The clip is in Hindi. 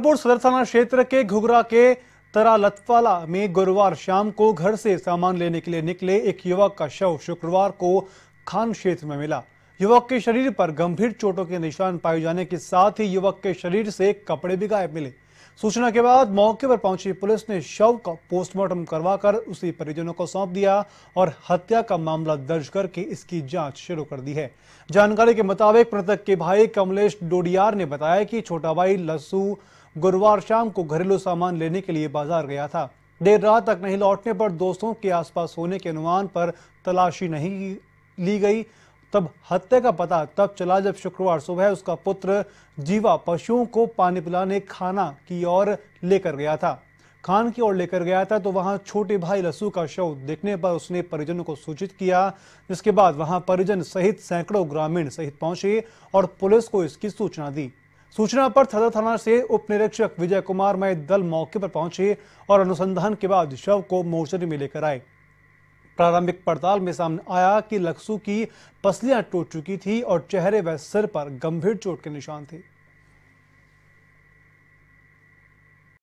कानपुर सदर थाना क्षेत्र के घुघरा के तरालतवाला में गुरुवार शाम को घर से सामान लेने के लिए निकले एक युवक का शव शुक्रवार को खान क्षेत्र में मिला युवक के शरीर पर गंभीर चोटों के निशान पाए जाने के साथ ही युवक के शरीर से कपड़े भी गायब मिले सूचना के बाद मौके पर पहुंची पुलिस ने शव का पोस्टमार्टम करवाकर उसी परिजनों को सौंप दिया और हत्या का मामला दर्ज करके इसकी जांच शुरू कर दी है जानकारी के मुताबिक मृतक के भाई कमलेश डोडियार ने बताया कि छोटा भाई लसू गुरुवार शाम को घरेलू सामान लेने के लिए बाजार गया था देर रात तक नहीं लौटने पर दोस्तों के आसपास होने के अनुमान पर तलाशी नहीं ली गई तब हत्या का पता तब चला जब शुक्रवार सुबह उसका पुत्र जीवा पशुओं को पानी पिलाने खाना की ओर लेकर गया था खान की ओर लेकर गया था तो वहां छोटे भाई लसू का शव देखने पर उसने परिजनों को सूचित किया जिसके बाद वहां परिजन सहित सैकड़ों ग्रामीण सहित पहुंचे और पुलिस को इसकी सूचना दी सूचना पर थदर थाना से उप निरीक्षक विजय कुमार मय दल मौके पर पहुंचे और अनुसंधान के बाद शव को मोर्चरी में लेकर आए प्रारंभिक पड़ताल में सामने आया कि लक्सू की पसलियां टूट चुकी थी और चेहरे व सिर पर गंभीर चोट के निशान थे